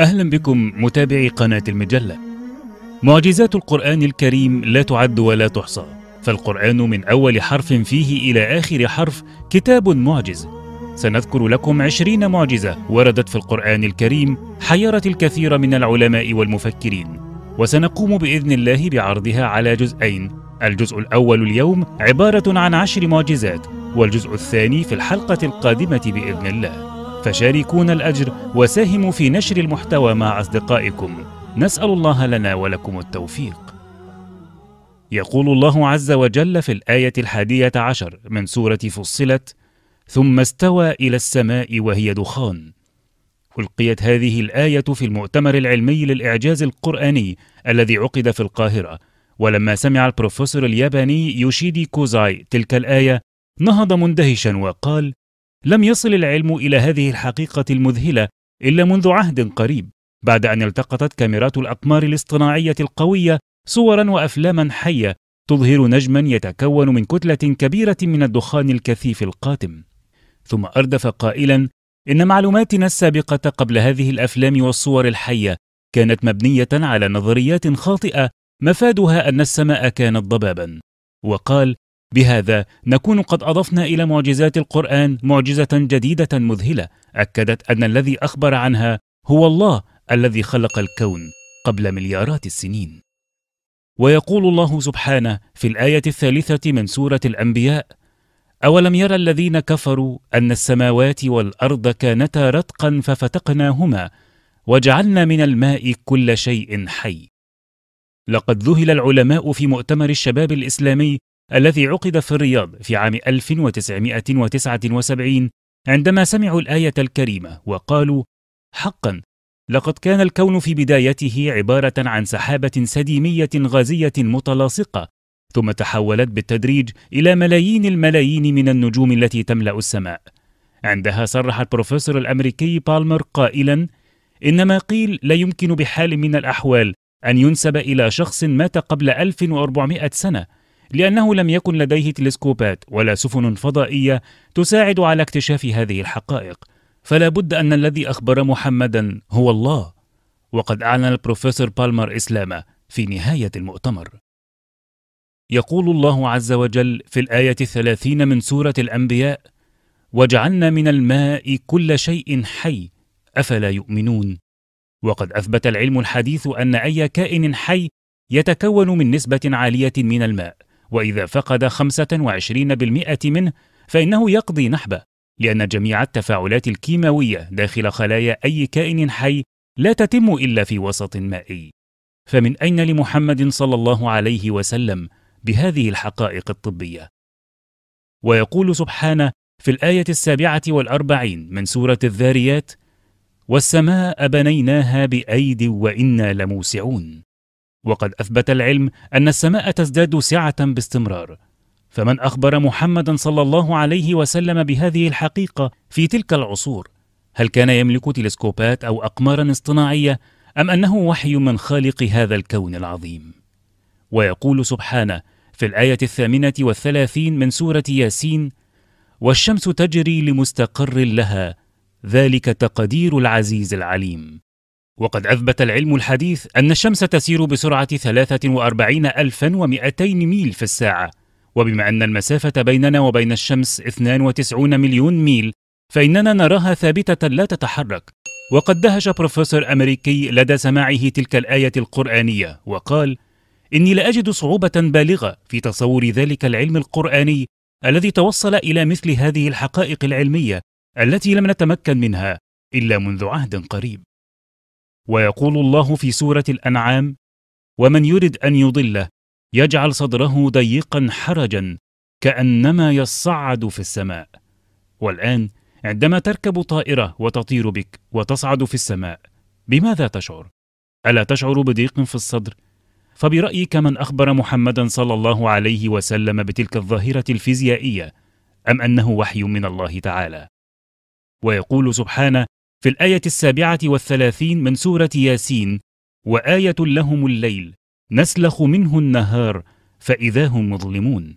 اهلا بكم متابعي قناه المجله. معجزات القران الكريم لا تعد ولا تحصى، فالقران من اول حرف فيه الى اخر حرف كتاب معجز. سنذكر لكم عشرين معجزه وردت في القران الكريم حيرت الكثير من العلماء والمفكرين. وسنقوم باذن الله بعرضها على جزئين، الجزء الاول اليوم عباره عن عشر معجزات، والجزء الثاني في الحلقه القادمه باذن الله. فشاركونا الأجر وساهموا في نشر المحتوى مع أصدقائكم نسأل الله لنا ولكم التوفيق يقول الله عز وجل في الآية الحادية عشر من سورة فصلت ثم استوى إلى السماء وهي دخان ألقيت هذه الآية في المؤتمر العلمي للإعجاز القرآني الذي عقد في القاهرة ولما سمع البروفيسور الياباني يوشيدي كوزاي تلك الآية نهض مندهشا وقال لم يصل العلم الى هذه الحقيقه المذهله الا منذ عهد قريب بعد ان التقطت كاميرات الاقمار الاصطناعيه القويه صورا وافلاما حيه تظهر نجما يتكون من كتله كبيره من الدخان الكثيف القاتم ثم اردف قائلا ان معلوماتنا السابقه قبل هذه الافلام والصور الحيه كانت مبنيه على نظريات خاطئه مفادها ان السماء كانت ضبابا وقال بهذا نكون قد أضفنا إلى معجزات القرآن معجزة جديدة مذهلة أكدت أن الذي أخبر عنها هو الله الذي خلق الكون قبل مليارات السنين ويقول الله سبحانه في الآية الثالثة من سورة الأنبياء أولم يرى الذين كفروا أن السماوات والأرض كانتا رتقا ففتقناهما وجعلنا من الماء كل شيء حي لقد ذهل العلماء في مؤتمر الشباب الإسلامي الذي عقد في الرياض في عام 1979 عندما سمعوا الآية الكريمة وقالوا: حقا لقد كان الكون في بدايته عبارة عن سحابة سديمية غازية متلاصقة، ثم تحولت بالتدريج إلى ملايين الملايين من النجوم التي تملأ السماء. عندها صرح البروفيسور الأمريكي بالمر قائلا: إن ما قيل لا يمكن بحال من الأحوال أن ينسب إلى شخص مات قبل 1400 سنة، لأنه لم يكن لديه تلسكوبات ولا سفن فضائية تساعد على اكتشاف هذه الحقائق فلا بد أن الذي أخبر محمدا هو الله وقد أعلن البروفيسور بالمر إسلامه في نهاية المؤتمر يقول الله عز وجل في الآية الثلاثين من سورة الأنبياء وجعلنا من الماء كل شيء حي أفلا يؤمنون وقد أثبت العلم الحديث أن أي كائن حي يتكون من نسبة عالية من الماء وإذا فقد 25% منه فإنه يقضي نحبه لأن جميع التفاعلات الكيماوية داخل خلايا أي كائن حي لا تتم إلا في وسط مائي فمن أين لمحمد صلى الله عليه وسلم بهذه الحقائق الطبية؟ ويقول سبحانه في الآية السابعة والأربعين من سورة الذاريات والسماء بنيناها بأيد وإنا لموسعون وقد اثبت العلم ان السماء تزداد سعه باستمرار فمن اخبر محمدا صلى الله عليه وسلم بهذه الحقيقه في تلك العصور هل كان يملك تلسكوبات او اقمارا اصطناعيه ام انه وحي من خالق هذا الكون العظيم ويقول سبحانه في الايه الثامنه والثلاثين من سوره ياسين والشمس تجري لمستقر لها ذلك تقدير العزيز العليم وقد أثبت العلم الحديث أن الشمس تسير بسرعة 43200 ميل في الساعة وبما أن المسافة بيننا وبين الشمس 92 مليون ميل فإننا نراها ثابتة لا تتحرك وقد دهش بروفيسور أمريكي لدى سماعه تلك الآية القرآنية وقال إني لأجد صعوبة بالغة في تصور ذلك العلم القرآني الذي توصل إلى مثل هذه الحقائق العلمية التي لم نتمكن منها إلا منذ عهد قريب ويقول الله في سوره الانعام ومن يرد ان يضله يجعل صدره ضيقا حرجا كانما يصعد في السماء والان عندما تركب طائره وتطير بك وتصعد في السماء بماذا تشعر الا تشعر بضيق في الصدر فبرايك من اخبر محمدا صلى الله عليه وسلم بتلك الظاهره الفيزيائيه ام انه وحي من الله تعالى ويقول سبحانه في الآية السابعة والثلاثين من سورة ياسين وآية لهم الليل نسلخ منه النهار فإذا هم مظلمون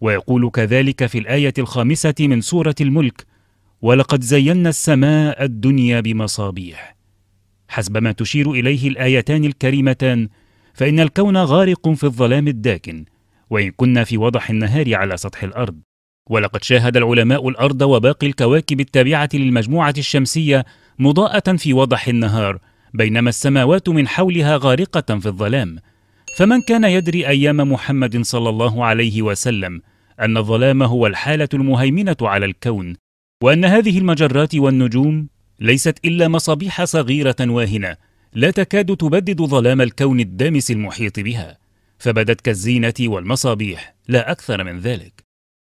ويقول كذلك في الآية الخامسة من سورة الملك ولقد زينا السماء الدنيا بمصابيح حسب ما تشير إليه الآيتان الكريمتان فإن الكون غارق في الظلام الداكن وإن كنا في وضح النهار على سطح الأرض ولقد شاهد العلماء الأرض وباقي الكواكب التابعة للمجموعة الشمسية مضاءة في وضح النهار بينما السماوات من حولها غارقة في الظلام فمن كان يدري أيام محمد صلى الله عليه وسلم أن الظلام هو الحالة المهيمنة على الكون وأن هذه المجرات والنجوم ليست إلا مصابيح صغيرة واهنة لا تكاد تبدد ظلام الكون الدامس المحيط بها فبدت كالزينة والمصابيح لا أكثر من ذلك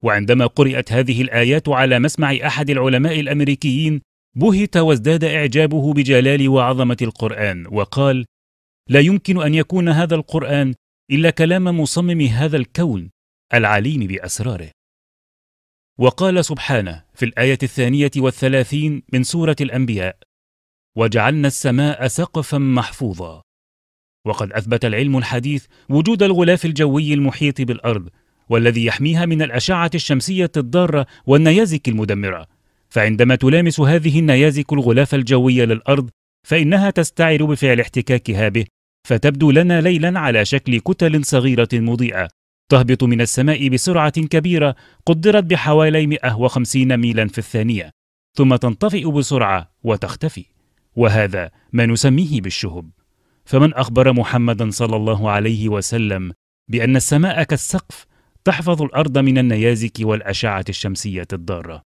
وعندما قرأت هذه الآيات على مسمع أحد العلماء الأمريكيين بهت وازداد إعجابه بجلال وعظمة القرآن وقال: لا يمكن أن يكون هذا القرآن إلا كلام مصمم هذا الكون العليم بأسراره. وقال سبحانه في الآية الثانية والثلاثين من سورة الأنبياء: وجعلنا السماء سقفا محفوظا. وقد أثبت العلم الحديث وجود الغلاف الجوي المحيط بالأرض والذي يحميها من الأشعة الشمسية الضارة والنيازك المدمرة فعندما تلامس هذه النيازك الغلاف الجوي للأرض فإنها تستعر بفعل احتكاكها به فتبدو لنا ليلا على شكل كتل صغيرة مضيئة تهبط من السماء بسرعة كبيرة قدرت بحوالي 150 ميلا في الثانية ثم تنطفئ بسرعة وتختفي وهذا ما نسميه بالشهب فمن أخبر محمدا صلى الله عليه وسلم بأن السماء كالسقف تحفظ الأرض من النيازك والأشعة الشمسية الضارة.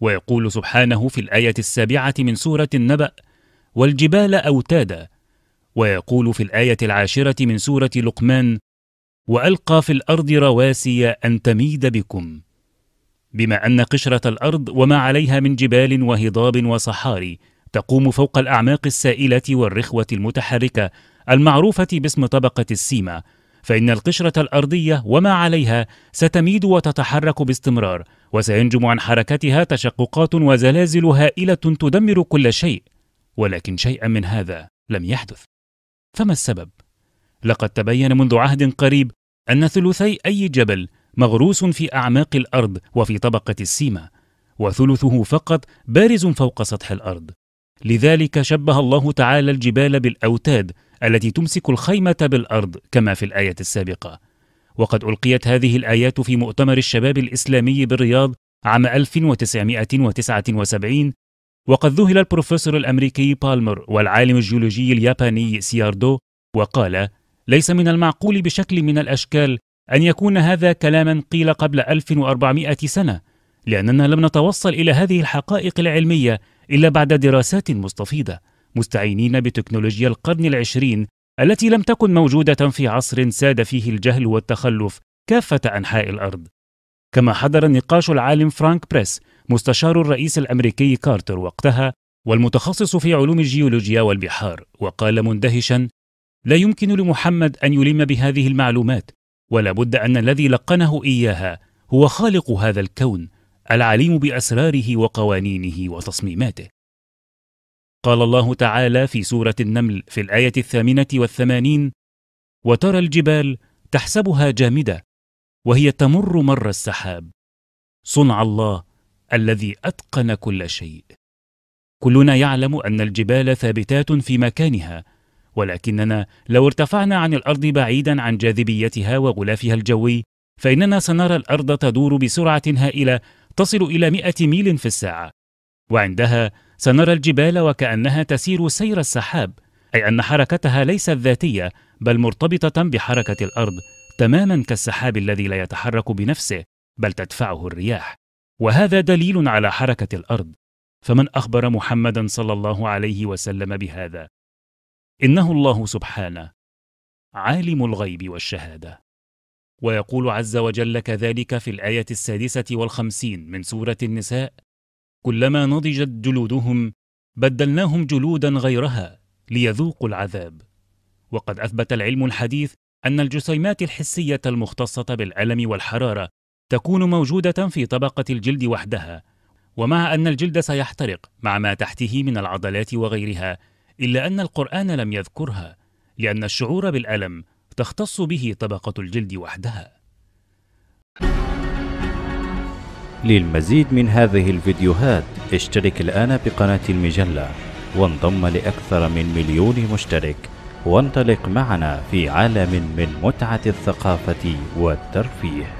ويقول سبحانه في الآية السابعة من سورة النبأ: "والجبال أوتادا" ويقول في الآية العاشرة من سورة لقمان: "وألقى في الأرض رواسي أن تميد بكم" بما أن قشرة الأرض وما عليها من جبال وهضاب وصحاري تقوم فوق الأعماق السائلة والرخوة المتحركة المعروفة باسم طبقة السيمة فإن القشرة الأرضية وما عليها ستميد وتتحرك باستمرار، وسينجم عن حركتها تشققات وزلازل هائلة تدمر كل شيء، ولكن شيئا من هذا لم يحدث. فما السبب؟ لقد تبين منذ عهد قريب أن ثلثي أي جبل مغروس في أعماق الأرض وفي طبقة السيما، وثلثه فقط بارز فوق سطح الأرض. لذلك شبه الله تعالى الجبال بالأوتاد التي تمسك الخيمه بالارض كما في الايه السابقه وقد القيت هذه الايات في مؤتمر الشباب الاسلامي بالرياض عام 1979 وقد ذهل البروفيسور الامريكي بالمر والعالم الجيولوجي الياباني سياردو وقال ليس من المعقول بشكل من الاشكال ان يكون هذا كلاما قيل قبل 1400 سنه لاننا لم نتوصل الى هذه الحقائق العلميه الا بعد دراسات مستفيضه مستعينين بتكنولوجيا القرن العشرين التي لم تكن موجودة في عصر ساد فيه الجهل والتخلف كافة أنحاء الأرض. كما حضر النقاش العالم فرانك بريس مستشار الرئيس الأمريكي كارتر وقتها والمتخصص في علوم الجيولوجيا والبحار وقال مندهشا لا يمكن لمحمد أن يلم بهذه المعلومات ولا بد أن الذي لقنه إياها هو خالق هذا الكون العليم بأسراره وقوانينه وتصميماته قال الله تعالى في سورة النمل في الآية الثامنة والثمانين وترى الجبال تحسبها جامدة وهي تمر مر السحاب صنع الله الذي أتقن كل شيء كلنا يعلم أن الجبال ثابتات في مكانها ولكننا لو ارتفعنا عن الأرض بعيدا عن جاذبيتها وغلافها الجوي فإننا سنرى الأرض تدور بسرعة هائلة تصل إلى 100 ميل في الساعة وعندها سنرى الجبال وكأنها تسير سير السحاب أي أن حركتها ليست ذاتية بل مرتبطة بحركة الأرض تماما كالسحاب الذي لا يتحرك بنفسه بل تدفعه الرياح وهذا دليل على حركة الأرض فمن أخبر محمدا صلى الله عليه وسلم بهذا إنه الله سبحانه عالم الغيب والشهادة ويقول عز وجل كذلك في الآية السادسة والخمسين من سورة النساء كلما نضجت جلودهم بدلناهم جلودا غيرها ليذوقوا العذاب وقد اثبت العلم الحديث ان الجسيمات الحسيه المختصه بالالم والحراره تكون موجوده في طبقه الجلد وحدها ومع ان الجلد سيحترق مع ما تحته من العضلات وغيرها الا ان القران لم يذكرها لان الشعور بالالم تختص به طبقه الجلد وحدها للمزيد من هذه الفيديوهات اشترك الآن بقناة المجلة وانضم لأكثر من مليون مشترك وانطلق معنا في عالم من متعة الثقافة والترفيه